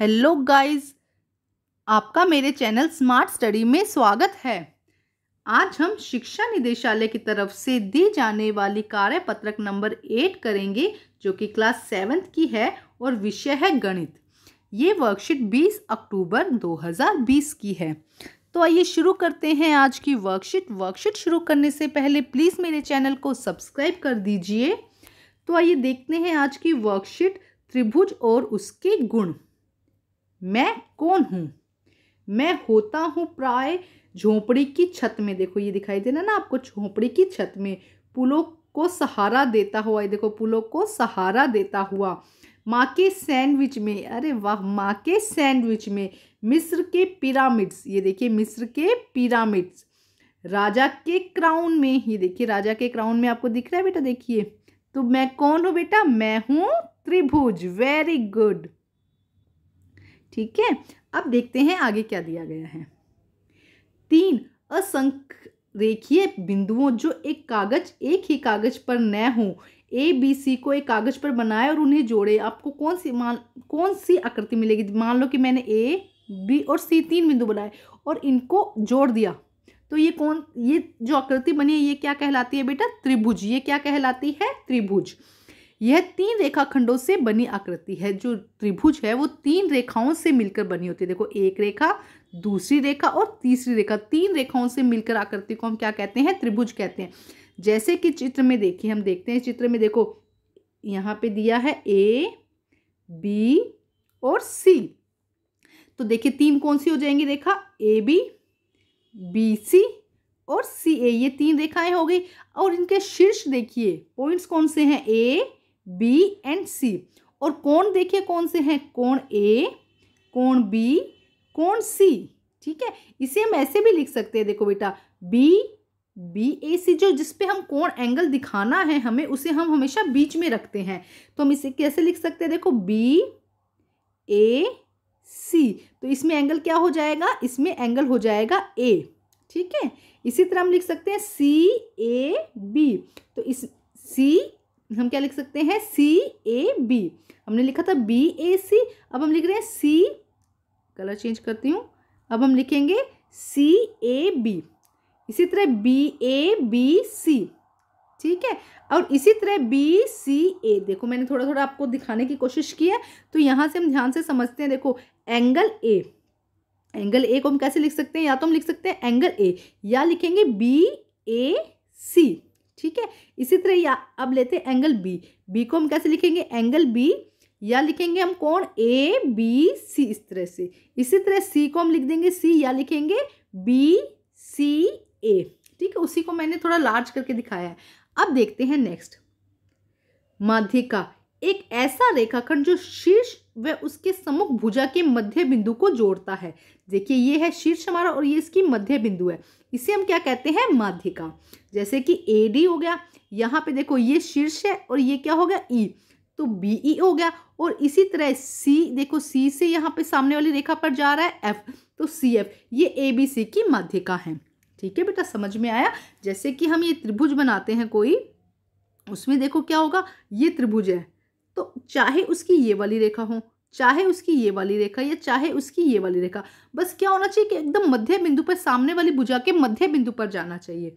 Hello guys आपका मेरे channel smart study में स्वागत है आज हम शिक्षा निदेशालय की तरफ से दी जाने वाली कार्य पत्रक नंबर एट करेंगे जो कि क्लास सेवन्थ की है और विषय है गणित ये वर्कशीट 20 अक्टूबर 2020 की है तो आइए शुरू करते हैं आज की वर्कशीट वर्कशीट शुरू करने से पहले प्लीज़ मेरे चैनल को सब्सक्राइब कर दीजिए तो आइए देखते हैं आज की वर्कशीट त्रिभुज और उसके गुण मैं कौन हूँ मैं होता हूँ प्राय झोपड़ी की छत में देखो ये दिखाई देना ना आपको झोपड़ी की छत में पुलों को सहारा देता हुआ ये देखो पुलों को सहारा देता हुआ माँ के सैंडविच में अरे वाह माँ के सैंडविच में मिस्र के पिरामिड्स ये देखिए मिस्र के पिरामिड्स राजा के क्राउन में ये देखिए राजा के क्राउन में आपको दिख रहा है बेटा देखिए तो मैं कौन हूँ बेटा मैं हूँ त्रिभुज वेरी गुड ठीक है अब देखते हैं आगे क्या दिया गया है तीन असंख रेखीय बिंदुओं जो एक कागज एक ही कागज पर न हो ए बी सी को एक कागज पर बनाए और उन्हें जोड़े आपको कौन सी मान कौन सी आकृति मिलेगी मान लो कि मैंने ए बी और सी तीन बिंदु बनाए और इनको जोड़ दिया तो ये कौन ये जो आकृति बनी है ये क्या कहलाती है बेटा त्रिभुज ये क्या कहलाती है त्रिभुज यह तीन रेखाखंडों से बनी आकृति है जो त्रिभुज है वो तीन रेखाओं से मिलकर बनी होती है देखो एक रेखा दूसरी रेखा और तीसरी रेखा तीन रेखाओं से मिलकर आकृति को हम क्या कहते हैं त्रिभुज कहते हैं जैसे कि चित्र में देखिए हम देखते हैं चित्र में देखो यहाँ पे दिया है ए बी और सी तो देखिए तीन कौन सी हो जाएंगी रेखा ए बी बी सी और सी ए ये तीन रेखाएं हो गई और इनके शीर्ष देखिए पॉइंट्स कौन से हैं ए बी एंड सी और कोण देखिए कौन से हैं कोण ए कोण बी कोण सी ठीक है इसे हम ऐसे भी लिख सकते हैं देखो बेटा बी बी ए सी जो जिस पे हम कोण एंगल दिखाना है हमें उसे हम हमेशा बीच में रखते हैं तो हम इसे कैसे लिख सकते हैं देखो बी ए सी तो इसमें एंगल क्या हो जाएगा इसमें एंगल हो जाएगा ए ठीक है इसी तरह हम लिख सकते हैं सी ए बी तो इस सी हम क्या लिख सकते हैं सी ए बी हमने लिखा था बी ए सी अब हम लिख रहे हैं सी कलर चेंज करती हूँ अब हम लिखेंगे सी ए बी इसी तरह बी ए बी सी ठीक है और इसी तरह बी सी ए देखो मैंने थोड़ा थोड़ा आपको दिखाने की कोशिश की है तो यहाँ से हम ध्यान से समझते हैं देखो एंगल ए एंगल ए को हम कैसे लिख सकते हैं या तो हम लिख सकते हैं एंगल ए या लिखेंगे बी ए सी ठीक है इसी तरह या अब लेते हैं एंगल बी बी को हम कैसे लिखेंगे एंगल बी या लिखेंगे हम कौन ए बी सी इस तरह से इसी तरह सी को हम लिख देंगे सी या लिखेंगे बी सी ए ठीक है उसी को मैंने थोड़ा लार्ज करके दिखाया है अब देखते हैं नेक्स्ट माध्यिका एक ऐसा रेखाखंड जो शीर्ष व उसके समुख भुजा के मध्य बिंदु को जोड़ता है देखिए ये है शीर्ष हमारा और ये इसकी मध्य बिंदु है इसे हम क्या कहते हैं माध्यिका जैसे कि ए डी हो गया यहाँ पे देखो ये शीर्ष है और ये क्या हो गया ई e। तो बी ई e हो गया और इसी तरह सी देखो सी से यहाँ पे सामने वाली रेखा पर जा रहा है एफ तो सी एफ ये ए बी सी की माध्यिका है ठीक है बेटा समझ में आया जैसे कि हम ये त्रिभुज बनाते हैं कोई उसमें देखो क्या होगा ये त्रिभुज है तो चाहे उसकी ये वाली रेखा हो चाहे उसकी ये वाली रेखा या चाहे उसकी ये वाली रेखा बस क्या होना चाहिए कि एकदम मध्य बिंदु पर सामने वाली भुजा के मध्य बिंदु पर जाना चाहिए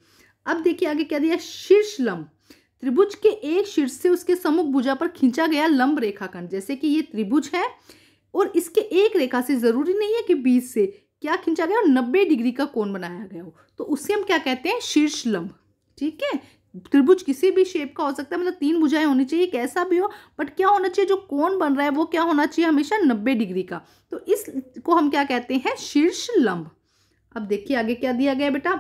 अब देखिए आगे क्या दिया शीर्ष लंब त्रिभुज के एक शीर्ष से उसके समुख भुजा पर खींचा गया लंब रेखाखंड जैसे कि ये त्रिभुज है और इसके एक रेखा से ज़रूरी नहीं है कि बीस से क्या खींचा गया और नब्बे डिग्री का कोण बनाया गया हो तो उससे हम क्या कहते हैं शीर्ष लंब ठीक है त्रिभुज किसी भी शेप का हो सकता है मतलब तीन भुजाएं होनी चाहिए कैसा भी हो बट क्या होना चाहिए जो कोण बन रहा है वो क्या होना चाहिए हमेशा नब्बे डिग्री का तो इसको हम क्या कहते हैं शीर्ष लंब अब देखिए आगे क्या दिया गया बेटा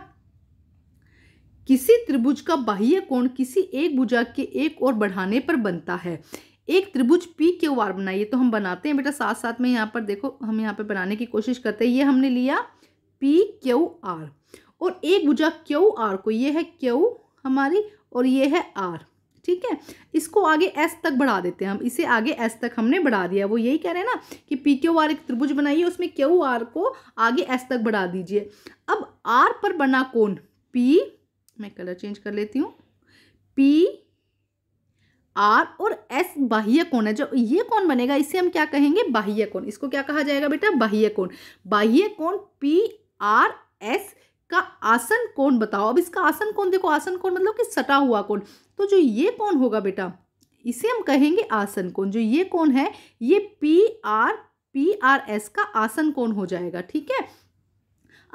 किसी त्रिभुज का बाह्य कोण किसी एक भुजा के एक और बढ़ाने पर बनता है एक त्रिभुज पी के आर बनाइए तो हम बनाते हैं बेटा साथ साथ में यहाँ पर देखो हम यहाँ पर बनाने की कोशिश करते हैं ये हमने लिया पी क्यू आर और एक भुजा क्यू आर को ये है क्यू हमारी और ये है आर ठीक है इसको आगे एस तक बढ़ा देते हैं हम इसे आगे एस तक हमने बढ़ा दिया वो यही कह रहे हैं ना कि पी क्यू आर एक त्रिभुज बनाइए उसमें क्यू आर को आगे एस तक बढ़ा दीजिए अब आर पर बना कौन पी मैं कलर चेंज कर लेती हूँ पी आर और एस बाह्य कोण है जो ये कौन बनेगा इसे हम क्या कहेंगे बाह्य कोण इसको क्या कहा जाएगा बेटा बाह्य कोण बाह्य कोण पी आर एस का आसन कोण बताओ अब इसका आसन कोण देखो आसन कोण मतलब कि सटा हुआ कोण तो जो ये कौन होगा बेटा इसे हम कहेंगे आसन कोण जो ये कौन है ये P R P R S का आसन कोण हो जाएगा ठीक है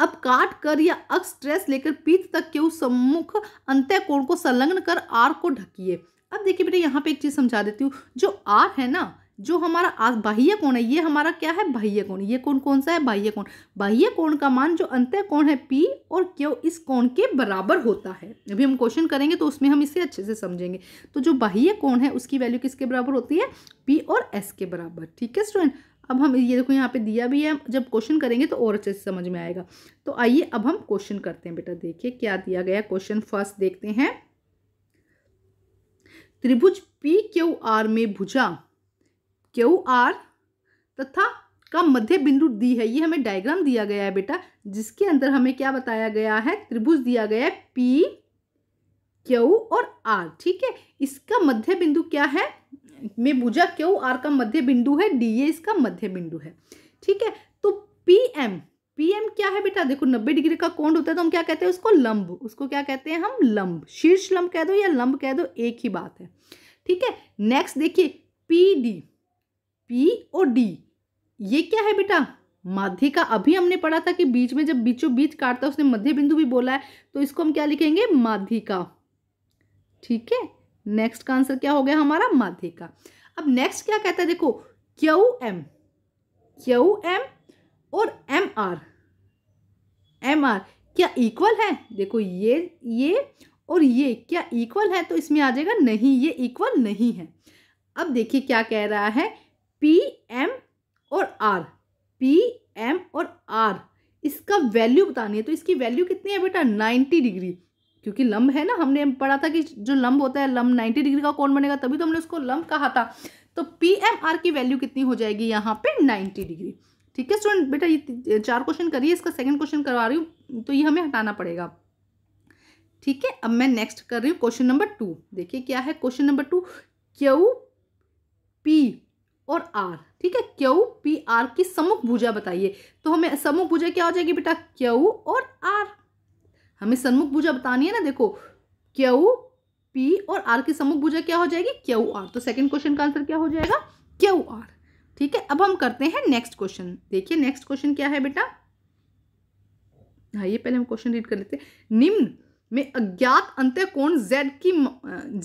अब काट कर या अक्स ट्रेस लेकर पीठ तक के उस सम्मुख अंत्य कोण को संलग्न कर आर को ढकिए अब देखिए बेटा यहाँ पे एक चीज़ समझा देती हूँ जो आर है ना जो हमारा बाह्य कोण है ये हमारा क्या है बाह्य कोण ये कोण कौन सा है बाह्य कोण बाह्य कोण का मान जो अंत्य कोण है पी और क्यों इस कोण के बराबर होता है अभी हम क्वेश्चन करेंगे तो उसमें हम इसे अच्छे से समझेंगे तो जो बाह्य कोण है उसकी वैल्यू किसके बराबर होती है पी और एस के बराबर ठीक है स्टूडेंट अब हम ये देखो यहाँ पे दिया भी है जब क्वेश्चन करेंगे तो और अच्छे से समझ में आएगा तो आइए अब हम क्वेश्चन करते हैं बेटा देखिए क्या दिया गया क्वेश्चन फर्स्ट देखते हैं त्रिभुज पी क्यू आर में भुजा क्यू आर तथा का मध्य बिंदु डी है ये हमें डायग्राम दिया गया है बेटा जिसके अंदर हमें क्या बताया गया है त्रिभुज दिया गया है पी क्यू और आर ठीक है इसका मध्य बिंदु क्या है मैं बुझा क्यू आर का मध्य बिंदु है डी ए इसका मध्य बिंदु है ठीक है तो पी एम पी एम क्या है बेटा देखो नब्बे डिग्री का कोण होता है तो हम क्या कहते हैं उसको लंब उसको क्या कहते हैं हम लंब शीर्ष लंब कह दो या लंब कह दो एक ही बात है ठीक है नेक्स्ट देखिए पी डी पी और डी ये क्या है बेटा माध्य का अभी हमने पढ़ा था कि बीच में जब बीचों बीच काटता उसने मध्य बिंदु भी बोला है तो इसको हम क्या लिखेंगे का ठीक है नेक्स्ट का आंसर क्या हो गया हमारा का अब नेक्स्ट क्या कहता है देखो क्यू एम क्यू एम और एम आर एम आर क्या इक्वल है देखो ये ये और ये क्या इक्वल है तो इसमें आ जाएगा नहीं ये इक्वल नहीं है अब देखिए क्या कह रहा है पी एम और आर पी एम और आर इसका वैल्यू बतानी है तो इसकी वैल्यू कितनी है बेटा नाइन्टी डिग्री क्योंकि लंब है ना हमने पढ़ा था कि जो लंब होता है लंब नाइन्टी डिग्री का कौन बनेगा तभी तो हमने उसको लंब कहा था तो पी एम आर की वैल्यू कितनी हो जाएगी यहाँ पे नाइन्टी डिग्री ठीक है स्टूडेंट बेटा ये चार क्वेश्चन करिए इसका सेकंड क्वेश्चन करवा रही हूँ तो ये हमें हटाना पड़ेगा ठीक है अब मैं नेक्स्ट कर रही हूँ क्वेश्चन नंबर टू देखिए क्या है question number two Q P और आर ठीक है क्यू पी आर की समुख भुजा बताइए तो हमें समुख भुजा क्या हो जाएगी बेटा क्यू और आर हमें सन्मुख भुजा बतानी है ना देखो क्यू पी और आर की समुख भुजा क्या हो जाएगी क्यू आर तो सेकंड क्वेश्चन का आंसर क्या हो जाएगा क्यू आर ठीक है अब हम करते हैं नेक्स्ट क्वेश्चन देखिए नेक्स्ट क्वेश्चन क्या है बेटा हाँ ये पहले हम क्वेश्चन रीड कर लेते हैं निम्न में अज्ञात अंतर कोण z की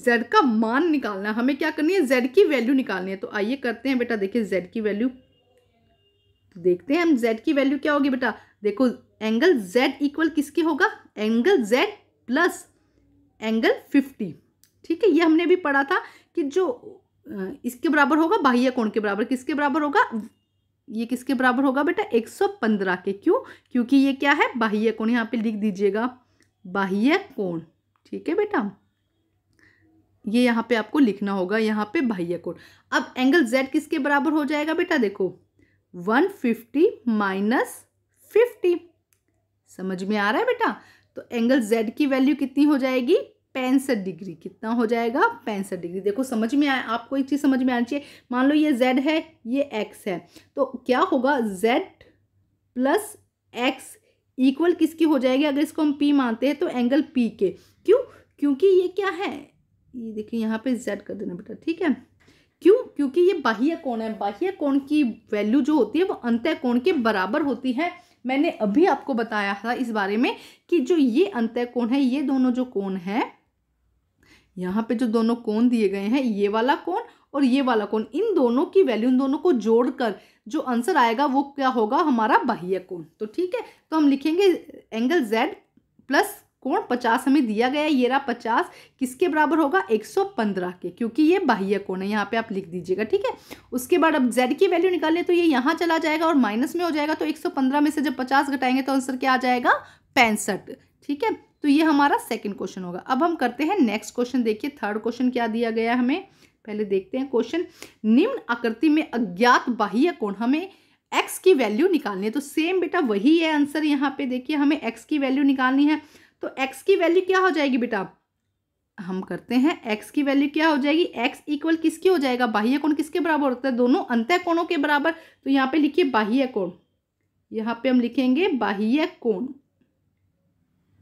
z का मान निकालना हमें क्या करनी है z की वैल्यू निकालनी है तो आइए करते हैं बेटा देखिए z की वैल्यू देखते हैं हम z की वैल्यू क्या होगी बेटा देखो एंगल z इक्वल किसके होगा angle z plus angle fifty ठीक है ये हमने भी पढ़ा था कि जो इसके बराबर होगा बाह्य कोण के बराबर किसके बराबर होगा ये किसके बराबर होगा बेटा 115 के क्यों क्योंकि ये क्या है बाह्य कोण यहाँ पे लिख दीजिएगा बाह्य कोण ठीक है बेटा ये यहाँ पे आपको लिखना होगा यहाँ पे बाह्य कोण अब एंगल जेड किसके बराबर हो जाएगा बेटा देखो वन फिफ्टी माइनस फिफ्टी समझ में आ रहा है बेटा तो एंगल जेड की वैल्यू कितनी हो जाएगी पैंसठ डिग्री कितना हो जाएगा पैंसठ डिग्री देखो समझ में आया आपको एक चीज़ समझ में आनी चाहिए मान लो ये जेड है ये एक्स है तो क्या होगा जेड प्लस एक्स इक्वल किसकी हो जाएगी अगर इसको हम पी मानते हैं तो एंगल पी के क्यों क्योंकि ये क्या है ये देखिए यहाँ पे जेड कर देना बेटा ठीक है क्यों क्योंकि ये बाह्य कोण है बाह्य कोण की वैल्यू जो होती है वो अंत्य कोण के बराबर होती है मैंने अभी आपको बताया था इस बारे में कि जो ये अंत्य कोण है ये दोनों जो कोण है यहाँ पे जो दोनों कोण दिए गए हैं ये वाला कोण और ये वाला कोण इन दोनों की वैल्यू इन दोनों को जोड़कर जो आंसर आएगा वो क्या होगा हमारा बाह्य कोण तो ठीक है तो हम लिखेंगे एंगल जेड प्लस कोण पचास हमें दिया गया ये रहा पचास किसके बराबर होगा एक सौ पंद्रह के क्योंकि ये बाह्य कोण है यहाँ पे आप लिख दीजिएगा ठीक है उसके बाद अब जेड की वैल्यू निकालें तो ये यहाँ चला जाएगा और माइनस में हो जाएगा तो एक सौ पंद्रह में से जब पचास घटाएंगे तो आंसर क्या आ जाएगा पैंसठ ठीक है तो ये हमारा सेकेंड क्वेश्चन होगा अब हम करते हैं नेक्स्ट क्वेश्चन देखिए थर्ड क्वेश्चन क्या दिया गया हमें पहले देखते हैं क्वेश्चन निम्न आकृति में अज्ञात बाह्य कोण हमें एक्स की वैल्यू निकालनी है तो सेम बेटा वही है आंसर यहाँ पे देखिए हमें एक्स की वैल्यू निकालनी है तो एक्स की वैल्यू क्या हो जाएगी बेटा हम करते हैं एक्स की वैल्यू क्या हो जाएगी एक्स इक्वल किसके हो जाएगा बाह्य कोण किसके बराबर होता है दोनों अंत कोणों के बराबर तो यहाँ पे लिखिए बाह्य कोण यहाँ पे हम लिखेंगे बाह्य कोण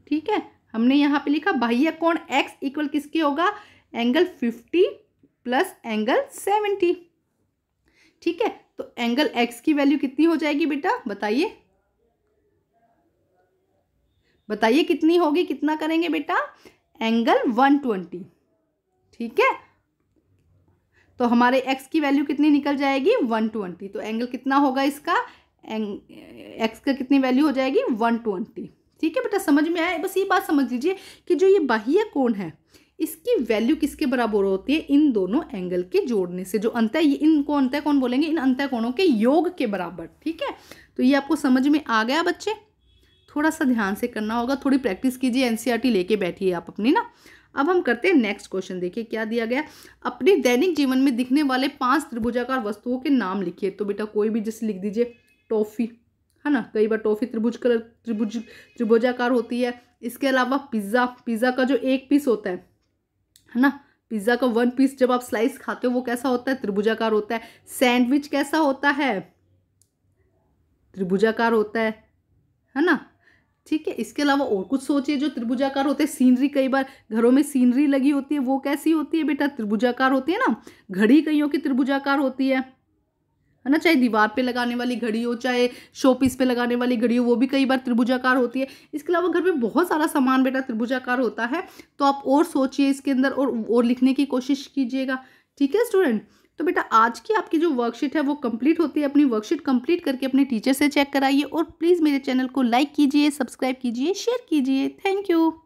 ठीक है हमने यहाँ पे लिखा बाह्य कोण एक्स इक्वल किसके होगा angle fifty plus angle seventy ठीक है तो एंगल एक्स की वैल्यू कितनी हो जाएगी बेटा बताइए बताइए कितनी होगी कितना करेंगे बेटा एंगल वन ट्वेंटी ठीक है तो हमारे एक्स की वैल्यू कितनी निकल जाएगी वन ट्वेंटी तो एंगल कितना होगा इसका एक्स का कितनी वैल्यू हो जाएगी वन ट्वेंटी ठीक है बेटा समझ में आया बस ये बात समझ लीजिए कि जो ये बाह्य कोण है इसकी वैल्यू किसके बराबर होती है इन दोनों एंगल के जोड़ने से जो अंत ये इनको अंतः कौन बोलेंगे इन अंत कोणों के योग के बराबर ठीक है तो ये आपको समझ में आ गया बच्चे थोड़ा सा ध्यान से करना होगा थोड़ी प्रैक्टिस कीजिए एनसीईआरटी e लेके बैठिए आप अपनी ना अब हम करते हैं नेक्स्ट क्वेश्चन देखिए क्या दिया गया अपने दैनिक जीवन में दिखने वाले पांच त्रिभुजाकार वस्तुओं के नाम लिखिए तो बेटा कोई भी जैसे लिख दीजिए टॉफ़ी है ना कई बार टॉफ़ी त्रिभुज कलर त्रिभुज त्रिभुजाकार होती है इसके अलावा पिज़्ज़ा पिज़्ज़ा का जो एक पीस होता है है ना पिज़्ज़ा का वन पीस जब आप स्लाइस खाते हो वो कैसा होता है त्रिभुजाकार होता है सैंडविच कैसा होता है त्रिभुजाकार होता है है ना ठीक है इसके अलावा और कुछ सोचिए जो त्रिभुजाकार होते हैं सीनरी कई बार घरों में सीनरी लगी होती है वो कैसी होती है बेटा त्रिभुजाकार होती है ना घड़ी कईयों की त्रिभुजाकार होती है है ना चाहे दीवार पे लगाने वाली घड़ी हो चाहे शो पीस पे लगाने वाली घड़ी हो वो भी कई बार त्रिभुजाकार होती है इसके अलावा घर में बहुत सारा सामान बेटा त्रिभुजाकार होता है तो आप और सोचिए इसके अंदर और और लिखने की कोशिश कीजिएगा ठीक है स्टूडेंट तो बेटा आज की आपकी जो वर्कशीट है वो कंप्लीट होती है अपनी वर्कशीट कंप्लीट करके अपने टीचर से चेक कराइए और प्लीज़ मेरे चैनल को लाइक कीजिए सब्सक्राइब कीजिए शेयर कीजिए थैंक यू